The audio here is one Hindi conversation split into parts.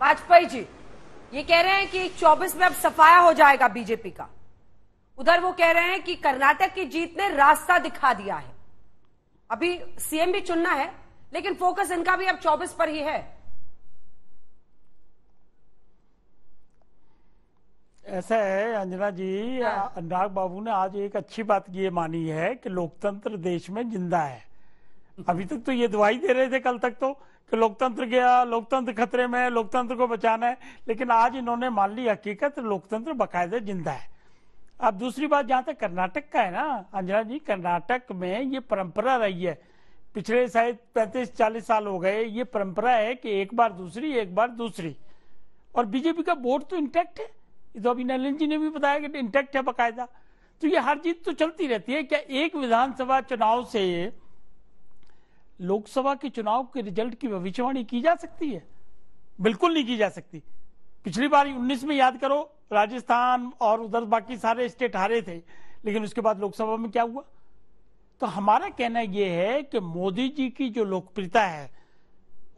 वाजपेयी जी ये कह रहे हैं कि 24 में अब सफाया हो जाएगा बीजेपी का उधर वो कह रहे हैं कि कर्नाटक की जीत ने रास्ता दिखा दिया है अभी सीएम भी चुनना है लेकिन फोकस इनका भी अब 24 पर ही है ऐसा है अंजना जी हाँ। अनुराग बाबू ने आज एक अच्छी बात ये मानी है कि लोकतंत्र देश में जिंदा है अभी तक तो ये दवाई दे रहे थे कल तक तो कि लोकतंत्र गया लोकतंत्र खतरे में है लोकतंत्र को बचाना है लेकिन आज इन्होंने मान ली हकीकत लोकतंत्र बाकायदा जिंदा है अब दूसरी बात जहां तक कर्नाटक का है ना अंजना जी कर्नाटक में ये परंपरा रही है पिछले शायद पैंतीस चालीस साल हो गए ये परंपरा है कि एक बार दूसरी एक बार दूसरी और बीजेपी का वोट तो इंटैक्ट है ये तो अभी नलिन जी ने भी बताया कि इंटैक्ट है बाकायदा तो ये हर जीत तो चलती रहती है क्या एक विधानसभा चुनाव से लोकसभा के चुनाव के रिजल्ट की भविष्यवाणी की जा सकती है बिल्कुल नहीं की जा सकती पिछली बार उन्नीस में याद करो राजस्थान और उधर बाकी सारे स्टेट हारे थे लेकिन उसके बाद लोकसभा में क्या हुआ तो हमारा कहना यह है कि मोदी जी की जो लोकप्रियता है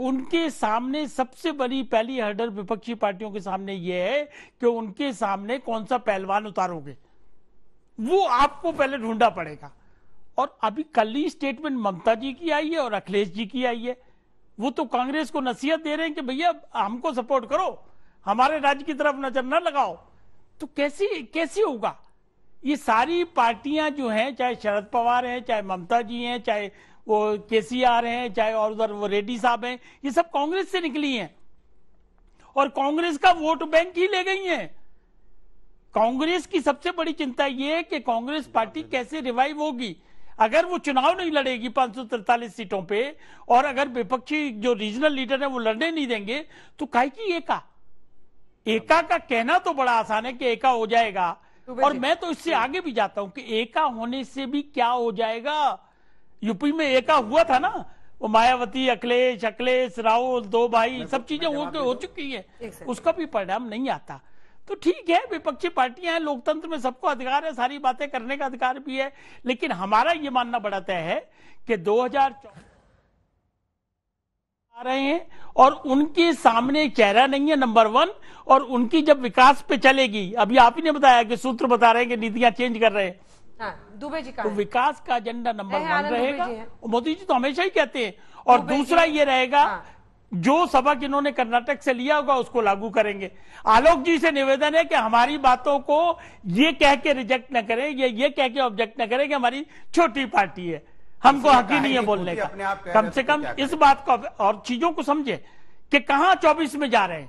उनके सामने सबसे बड़ी पहली हर्डल विपक्षी पार्टियों के सामने यह है कि उनके सामने कौन सा पहलवान उतारोगे वो आपको पहले ढूंढना पड़ेगा और अभी कल ही स्टेटमेंट ममता जी की आई है और अखिलेश जी की आई है वो तो कांग्रेस को नसीहत दे रहे हैं कि भैया हमको सपोर्ट करो हमारे राज्य की तरफ नजर न लगाओ तो कैसी कैसी होगा ये सारी पार्टियां जो हैं चाहे शरद पवार हैं चाहे ममता जी हैं चाहे वो केसीआर हैं चाहे और उधर वो रेड्डी साहब हैं ये सब कांग्रेस से निकली हैं और कांग्रेस का वोट बैंक ही ले गई हैं कांग्रेस की सबसे बड़ी चिंता ये है कि कांग्रेस पार्टी कैसे रिवाइव होगी अगर वो चुनाव नहीं लड़ेगी पांच सीटों पे और अगर विपक्षी जो रीजनल लीडर है वो लड़ने नहीं देंगे तो काहे की एका एका का कहना तो बड़ा आसान है कि एका हो जाएगा तो और मैं तो इससे तो- आगे भी जाता हूं कि एका होने से भी क्या हो जाएगा यूपी में एका हुआ था ना वो मायावती अखिलेश अखिलेश राहुल दो भाई सब तो- चीजें हो चुकी है उसका भी परिणाम नहीं आता तो ठीक है विपक्षी पार्टियां हैं लोकतंत्र में सबको अधिकार है सारी बातें करने का अधिकार भी है लेकिन हमारा ये मानना बड़ा तय है कि दो आ रहे हैं और उनके सामने चेहरा नहीं है नंबर वन और उनकी जब विकास पे चलेगी अभी आप ही ने बताया कि सूत्र बता रहे हैं कि नीतियां चेंज कर रहे हैं हाँ, दुबे जी का तो विकास का एजेंडा नंबर वन रहेगा मोदी जी तो हमेशा ही कहते हैं और दूसरा ये रहेगा हाँ। जो सबक इन्होंने कर्नाटक से लिया होगा उसको लागू करेंगे आलोक जी से निवेदन है कि हमारी बातों को ये कह के रिजेक्ट न करें ये ये कह के ऑब्जेक्ट न करें कि हमारी छोटी पार्टी है हमको हक ही नहीं है बोलने का कम से तो कम इस बात को और चीजों को समझे कि कहा चौबीस में जा रहे हैं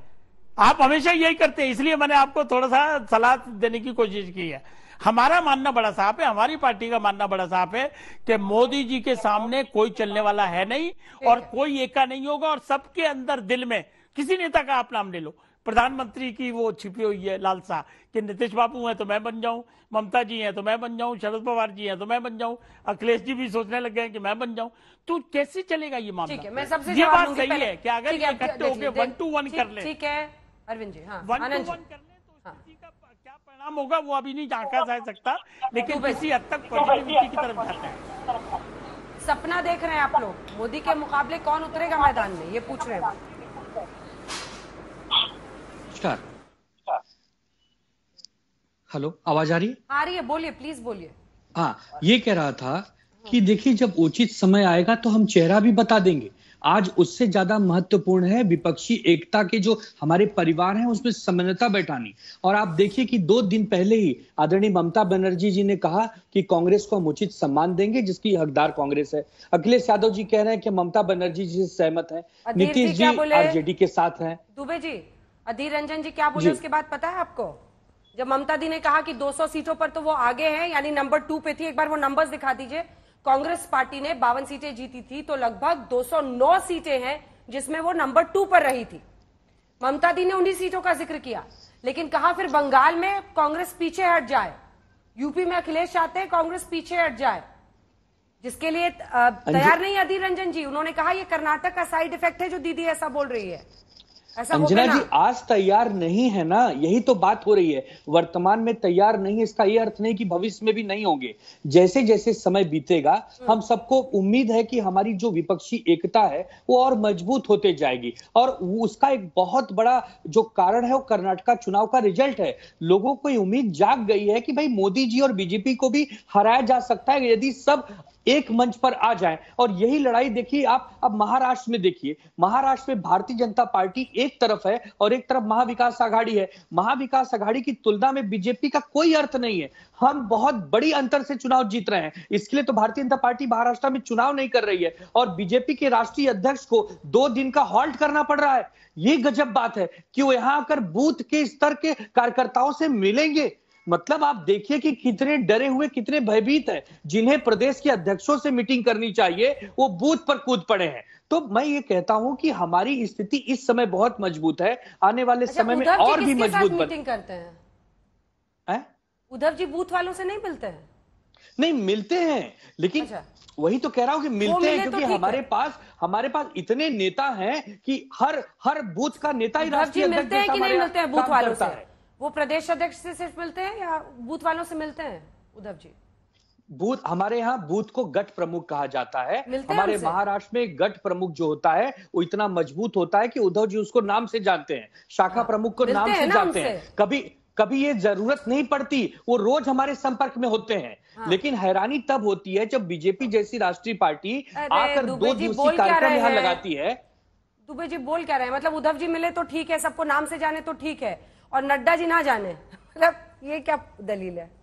आप हमेशा यही करते हैं इसलिए मैंने आपको थोड़ा सा सलाह देने की कोशिश की है हमारा मानना बड़ा साफ है हमारी पार्टी का मानना बड़ा साफ है कि मोदी जी के सामने कोई चलने वाला है नहीं और कोई एका नहीं होगा और सबके अंदर दिल में किसी नेता का आप नाम ले लो प्रधानमंत्री की वो छिपी हुई है लालसा कि नीतीश बाबू हैं तो मैं बन जाऊं ममता जी हैं तो मैं बन जाऊं शरद पवार जी हैं तो मैं बन जाऊं अखिलेश जी भी सोचने लग गए कि मैं बन जाऊं तो कैसे चलेगा ये मामला मैं सबसे ये बात सही है कि अगर इकट्ठे होकर वन टू वन कर ले ठीक है अरविंद जी हाँ, वन टू वन कर परिणाम होगा वो अभी नहीं आंका जा सकता लेकिन तो किसी हद तक पॉजिटिविटी की तरफ जाता है सपना देख रहे हैं आप लोग मोदी के मुकाबले कौन उतरेगा मैदान में ये पूछ रहे हैं हेलो आवाज आ रही है आ रही है बोलिए प्लीज बोलिए हाँ ये कह रहा था कि देखिए जब उचित समय आएगा तो हम चेहरा भी बता देंगे आज उससे ज्यादा महत्वपूर्ण है विपक्षी एकता के जो हमारे परिवार हैं उसमें समन्वता बैठानी और आप देखिए कि दो दिन पहले ही आदरणीय ममता बनर्जी जी ने कहा कि कांग्रेस को हम उचित सम्मान देंगे जिसकी हकदार कांग्रेस है अखिलेश यादव जी कह रहे हैं कि ममता बनर्जी जी से सहमत है नीतीश जी आरजेडी के साथ हैं दुबे जी अधीर रंजन जी क्या बोले उसके बाद पता है आपको जब ममता दी ने कहा कि 200 सीटों पर तो वो आगे हैं यानी नंबर टू पे थी एक बार वो नंबर्स दिखा दीजिए कांग्रेस पार्टी ने बावन सीटें जीती थी तो लगभग 209 सीटें हैं जिसमें वो नंबर टू पर रही थी ममता दी ने उन्हीं सीटों का जिक्र किया लेकिन कहा फिर बंगाल में कांग्रेस पीछे हट जाए यूपी में अखिलेश चाहते हैं कांग्रेस पीछे हट जाए जिसके लिए तैयार नहीं अधीर रंजन जी उन्होंने कहा यह कर्नाटक का साइड इफेक्ट है जो दीदी ऐसा बोल रही है अंजना जी आज तैयार नहीं है ना यही तो बात हो रही है वर्तमान में तैयार नहीं है इसका यह अर्थ नहीं कि भविष्य में भी नहीं होंगे जैसे जैसे समय बीतेगा हम्म। हम सबको उम्मीद है कि हमारी जो विपक्षी एकता है वो और मजबूत होते जाएगी और उसका एक बहुत बड़ा जो कारण है वो कर्नाटका चुनाव का रिजल्ट है लोगों को उम्मीद जाग गई है कि भाई मोदी जी और बीजेपी को भी हराया जा सकता है यदि सब एक मंच पर आ जाए और यही लड़ाई देखिए आप अब महाराष्ट्र में देखिए महाराष्ट्र में भारतीय जनता पार्टी एक तरफ है और एक तरफ महाविकास आघाड़ी है महाविकास आघाड़ी की तुलना में बीजेपी का कोई अर्थ नहीं है हम बहुत बड़ी अंतर से चुनाव जीत रहे हैं इसके लिए तो भारतीय जनता पार्टी महाराष्ट्र में चुनाव नहीं कर रही है और बीजेपी के राष्ट्रीय अध्यक्ष को दो दिन का हॉल्ट करना पड़ रहा है ये गजब बात है कि वो यहां आकर बूथ के स्तर के कार्यकर्ताओं से मिलेंगे मतलब आप देखिए कि कितने डरे हुए कितने भयभीत हैं जिन्हें प्रदेश के अध्यक्षों से मीटिंग करनी चाहिए वो बूथ पर कूद पड़े हैं तो मैं ये कहता हूं कि हमारी स्थिति इस समय बहुत मजबूत है आने वाले अच्छा, समय में और भी मजबूत मीटिंग करते हैं है? उद्धव जी बूथ वालों से नहीं मिलते हैं नहीं मिलते हैं लेकिन अच्छा। वही तो कह रहा हूं कि मिलते हैं क्योंकि तो हमारे है। पास हमारे पास इतने नेता हैं कि हर हर बूथ का नेता ही राष्ट्रीय मिलते हैं कि नहीं मिलते हैं बूथ वालों से वो प्रदेश अध्यक्ष से सिर्फ मिलते हैं या बूथ वालों से मिलते हैं उद्धव जी बूथ हमारे यहाँ बूथ को गट प्रमुख कहा जाता है हमारे महाराष्ट्र में गट प्रमुख जो होता है वो इतना मजबूत होता है कि उद्धव जी उसको नाम से जानते हैं शाखा हाँ। प्रमुख को नाम से जानते हैं कभी कभी ये जरूरत नहीं पड़ती वो रोज हमारे संपर्क में होते हैं हाँ। लेकिन हैरानी तब होती है जब बीजेपी जैसी राष्ट्रीय पार्टी आकर दो दिवसीय कार्यक्रम यहाँ लगाती है दुबे जी बोल क्या रहे हैं मतलब उद्धव जी मिले तो ठीक है सबको नाम से जाने तो ठीक है और नड्डा जी ना जाने मतलब ये क्या दलील है